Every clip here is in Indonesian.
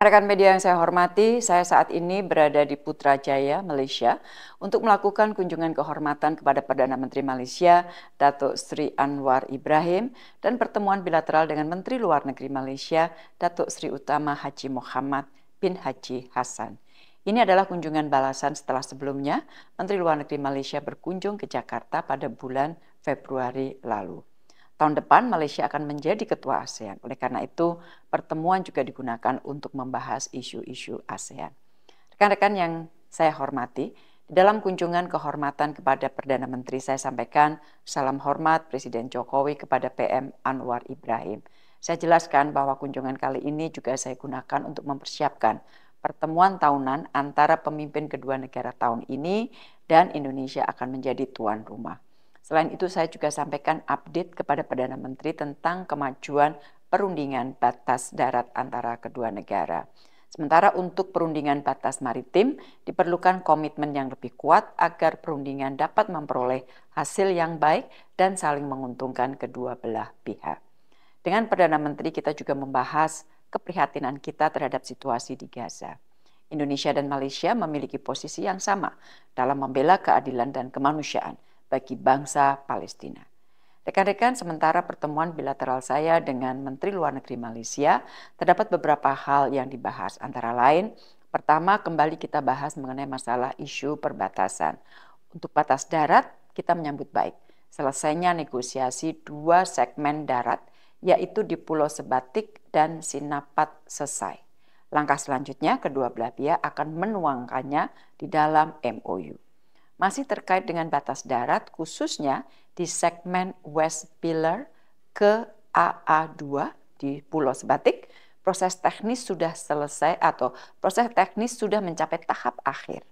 Rekan media yang saya hormati, saya saat ini berada di Putrajaya, Malaysia, untuk melakukan kunjungan kehormatan kepada Perdana Menteri Malaysia, Datuk Sri Anwar Ibrahim, dan pertemuan bilateral dengan Menteri Luar Negeri Malaysia, Datuk Sri Utama Haji Muhammad bin Haji Hasan. Ini adalah kunjungan balasan setelah sebelumnya Menteri Luar Negeri Malaysia berkunjung ke Jakarta pada bulan Februari lalu. Tahun depan Malaysia akan menjadi ketua ASEAN. Oleh karena itu, pertemuan juga digunakan untuk membahas isu-isu ASEAN. Rekan-rekan yang saya hormati, di dalam kunjungan kehormatan kepada Perdana Menteri saya sampaikan salam hormat Presiden Jokowi kepada PM Anwar Ibrahim. Saya jelaskan bahwa kunjungan kali ini juga saya gunakan untuk mempersiapkan pertemuan tahunan antara pemimpin kedua negara tahun ini dan Indonesia akan menjadi tuan rumah. Selain itu, saya juga sampaikan update kepada Perdana Menteri tentang kemajuan perundingan batas darat antara kedua negara. Sementara untuk perundingan batas maritim, diperlukan komitmen yang lebih kuat agar perundingan dapat memperoleh hasil yang baik dan saling menguntungkan kedua belah pihak. Dengan Perdana Menteri, kita juga membahas keprihatinan kita terhadap situasi di Gaza. Indonesia dan Malaysia memiliki posisi yang sama dalam membela keadilan dan kemanusiaan – bagi bangsa Palestina. Rekan-rekan, sementara pertemuan bilateral saya dengan Menteri Luar Negeri Malaysia, terdapat beberapa hal yang dibahas, antara lain, pertama kembali kita bahas mengenai masalah isu perbatasan. Untuk batas darat, kita menyambut baik selesainya negosiasi dua segmen darat, yaitu di Pulau Sebatik dan Sinapat selesai. Langkah selanjutnya, kedua belah pihak akan menuangkannya di dalam MOU masih terkait dengan batas darat khususnya di segmen West Pillar ke AA2 di Pulau Sebatik, proses teknis sudah selesai atau proses teknis sudah mencapai tahap akhir.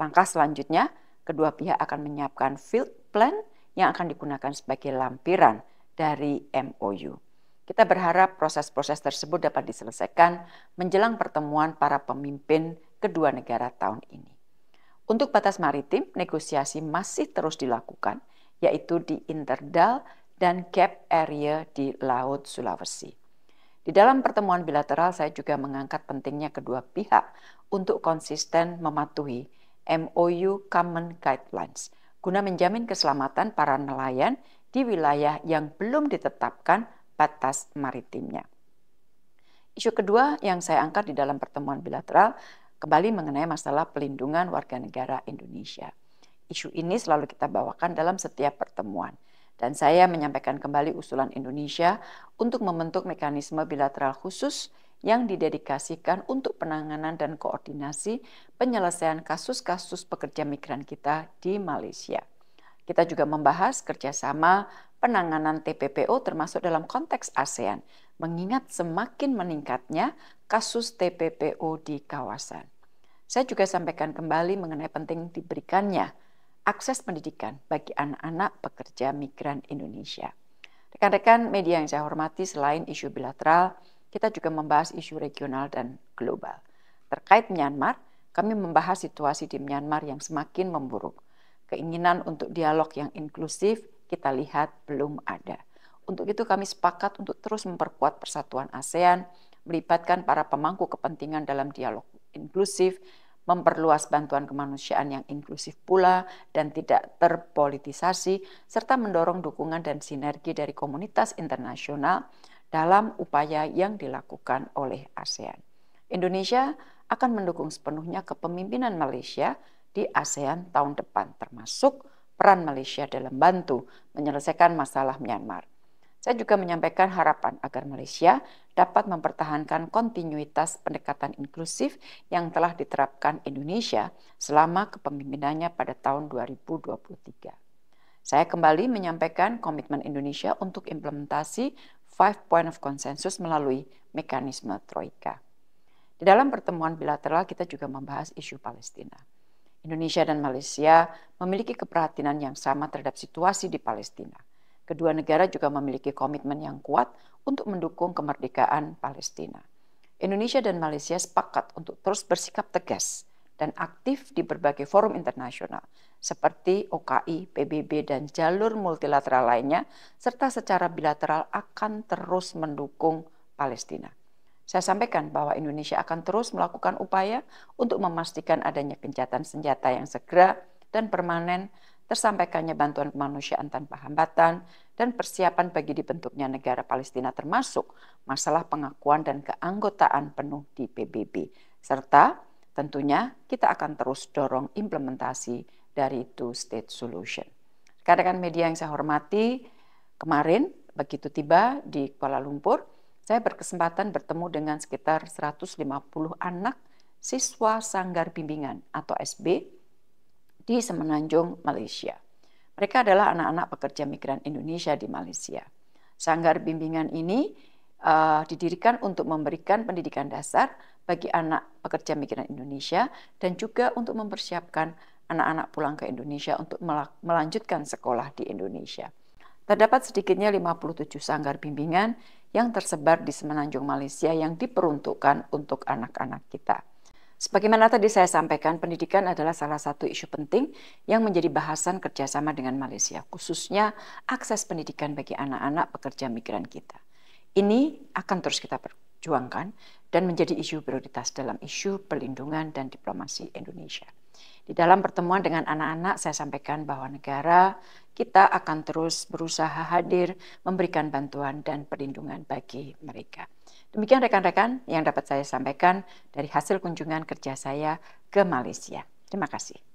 Langkah selanjutnya, kedua pihak akan menyiapkan field plan yang akan digunakan sebagai lampiran dari MOU. Kita berharap proses-proses tersebut dapat diselesaikan menjelang pertemuan para pemimpin kedua negara tahun ini. Untuk batas maritim, negosiasi masih terus dilakukan, yaitu di Interdal dan Gap Area di Laut Sulawesi. Di dalam pertemuan bilateral, saya juga mengangkat pentingnya kedua pihak untuk konsisten mematuhi MOU Common Guidelines guna menjamin keselamatan para nelayan di wilayah yang belum ditetapkan batas maritimnya. Isu kedua yang saya angkat di dalam pertemuan bilateral kembali mengenai masalah pelindungan warga negara Indonesia. Isu ini selalu kita bawakan dalam setiap pertemuan dan saya menyampaikan kembali usulan Indonesia untuk membentuk mekanisme bilateral khusus yang didedikasikan untuk penanganan dan koordinasi penyelesaian kasus-kasus pekerja migran kita di Malaysia. Kita juga membahas kerjasama penanganan TPPO termasuk dalam konteks ASEAN, mengingat semakin meningkatnya kasus TPPO di kawasan. Saya juga sampaikan kembali mengenai penting diberikannya akses pendidikan bagi anak-anak pekerja migran Indonesia. Rekan-rekan media yang saya hormati, selain isu bilateral, kita juga membahas isu regional dan global. Terkait Myanmar, kami membahas situasi di Myanmar yang semakin memburuk. Keinginan untuk dialog yang inklusif kita lihat belum ada. Untuk itu kami sepakat untuk terus memperkuat persatuan ASEAN, melibatkan para pemangku kepentingan dalam dialog inklusif memperluas bantuan kemanusiaan yang inklusif pula dan tidak terpolitisasi, serta mendorong dukungan dan sinergi dari komunitas internasional dalam upaya yang dilakukan oleh ASEAN. Indonesia akan mendukung sepenuhnya kepemimpinan Malaysia di ASEAN tahun depan, termasuk peran Malaysia dalam bantu menyelesaikan masalah Myanmar. Saya juga menyampaikan harapan agar Malaysia dapat mempertahankan kontinuitas pendekatan inklusif yang telah diterapkan Indonesia selama kepemimpinannya pada tahun 2023. Saya kembali menyampaikan komitmen Indonesia untuk implementasi Five Point of Consensus melalui mekanisme Troika. Di dalam pertemuan bilateral kita juga membahas isu Palestina. Indonesia dan Malaysia memiliki keperhatian yang sama terhadap situasi di Palestina – Kedua negara juga memiliki komitmen yang kuat untuk mendukung kemerdekaan Palestina. Indonesia dan Malaysia sepakat untuk terus bersikap tegas dan aktif di berbagai forum internasional seperti OKI, PBB, dan jalur multilateral lainnya, serta secara bilateral akan terus mendukung Palestina. Saya sampaikan bahwa Indonesia akan terus melakukan upaya untuk memastikan adanya kencatan senjata yang segera dan permanen tersampaikannya bantuan kemanusiaan tanpa hambatan, dan persiapan bagi dibentuknya negara Palestina termasuk masalah pengakuan dan keanggotaan penuh di PBB. Serta tentunya kita akan terus dorong implementasi dari two-state solution. Rekan-rekan media yang saya hormati, kemarin begitu tiba di Kuala Lumpur, saya berkesempatan bertemu dengan sekitar 150 anak siswa Sanggar Bimbingan atau SB di semenanjung Malaysia. Mereka adalah anak-anak pekerja migran Indonesia di Malaysia. Sanggar bimbingan ini uh, didirikan untuk memberikan pendidikan dasar bagi anak pekerja migran Indonesia dan juga untuk mempersiapkan anak-anak pulang ke Indonesia untuk melanjutkan sekolah di Indonesia. Terdapat sedikitnya 57 sanggar bimbingan yang tersebar di semenanjung Malaysia yang diperuntukkan untuk anak-anak kita. Sebagaimana tadi saya sampaikan, pendidikan adalah salah satu isu penting yang menjadi bahasan kerjasama dengan Malaysia, khususnya akses pendidikan bagi anak-anak pekerja migran kita. Ini akan terus kita perjuangkan dan menjadi isu prioritas dalam isu perlindungan dan diplomasi Indonesia. Di dalam pertemuan dengan anak-anak, saya sampaikan bahwa negara kita akan terus berusaha hadir memberikan bantuan dan perlindungan bagi mereka. Demikian rekan-rekan yang dapat saya sampaikan dari hasil kunjungan kerja saya ke Malaysia. Terima kasih.